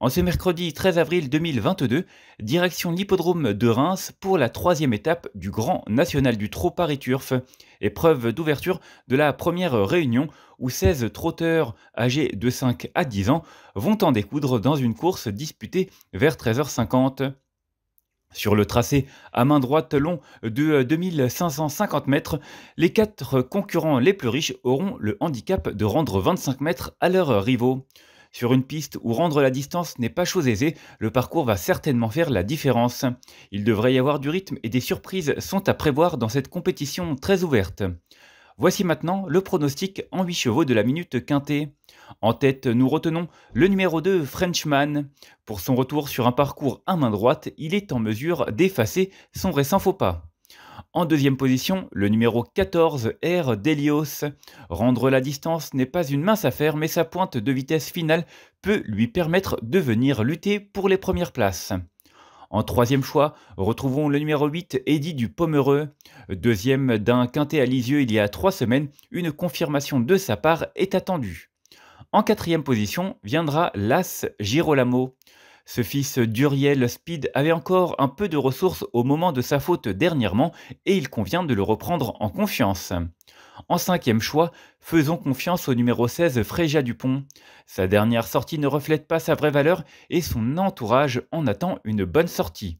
En ce mercredi 13 avril 2022, direction l'hippodrome de Reims pour la troisième étape du Grand National du Trot Paris Turf, épreuve d'ouverture de la première réunion où 16 trotteurs âgés de 5 à 10 ans vont en découdre dans une course disputée vers 13h50. Sur le tracé à main droite long de 2550 mètres, les quatre concurrents les plus riches auront le handicap de rendre 25 mètres à leurs rivaux. Sur une piste où rendre la distance n'est pas chose aisée, le parcours va certainement faire la différence. Il devrait y avoir du rythme et des surprises sont à prévoir dans cette compétition très ouverte. Voici maintenant le pronostic en 8 chevaux de la minute quintée. En tête, nous retenons le numéro 2 Frenchman. Pour son retour sur un parcours à main droite, il est en mesure d'effacer son récent faux pas. En deuxième position, le numéro 14 R d'Elios. Rendre la distance n'est pas une mince affaire, mais sa pointe de vitesse finale peut lui permettre de venir lutter pour les premières places. En troisième choix, retrouvons le numéro 8, Eddy du Pomereux. Deuxième d'un quintet à Lisieux il y a trois semaines, une confirmation de sa part est attendue. En quatrième position viendra l'As Girolamo. Ce fils d'Uriel Speed avait encore un peu de ressources au moment de sa faute dernièrement et il convient de le reprendre en confiance. En cinquième choix, faisons confiance au numéro 16 Fréja Dupont. Sa dernière sortie ne reflète pas sa vraie valeur et son entourage en attend une bonne sortie.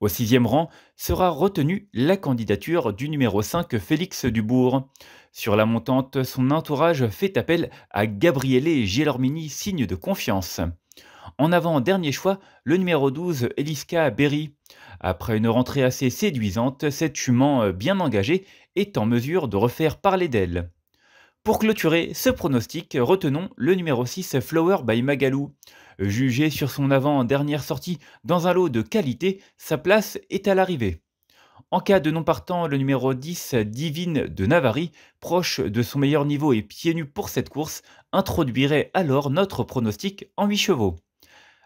Au sixième rang sera retenue la candidature du numéro 5 Félix Dubourg. Sur la montante, son entourage fait appel à Gabriele Gielormini, signe de confiance. En avant, dernier choix, le numéro 12, Eliska Berry. Après une rentrée assez séduisante, cette humain euh, bien engagée est en mesure de refaire parler d'elle. Pour clôturer ce pronostic, retenons le numéro 6 Flower by Magalou. Jugé sur son avant dernière sortie dans un lot de qualité, sa place est à l'arrivée. En cas de non partant, le numéro 10 Divine de Navari, proche de son meilleur niveau et pieds nus pour cette course, introduirait alors notre pronostic en 8 chevaux.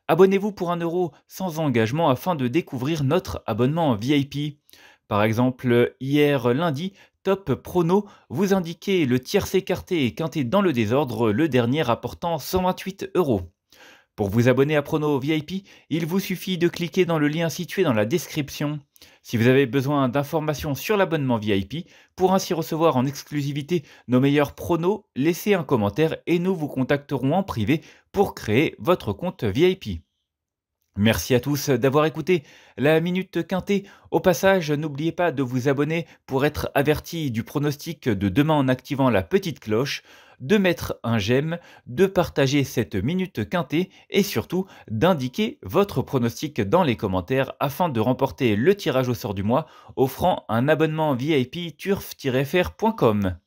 Abonnez-vous pour 1€ euro sans engagement afin de découvrir notre abonnement VIP. Par exemple, hier lundi, Top Prono vous indiquait le tiers écarté et quinté dans le désordre, le dernier apportant 128 euros. Pour vous abonner à Prono VIP, il vous suffit de cliquer dans le lien situé dans la description. Si vous avez besoin d'informations sur l'abonnement VIP, pour ainsi recevoir en exclusivité nos meilleurs pronos, laissez un commentaire et nous vous contacterons en privé pour créer votre compte VIP. Merci à tous d'avoir écouté la Minute Quintée. Au passage, n'oubliez pas de vous abonner pour être averti du pronostic de demain en activant la petite cloche de mettre un j'aime, de partager cette minute quintée et surtout d'indiquer votre pronostic dans les commentaires afin de remporter le tirage au sort du mois offrant un abonnement VIP turf-fr.com.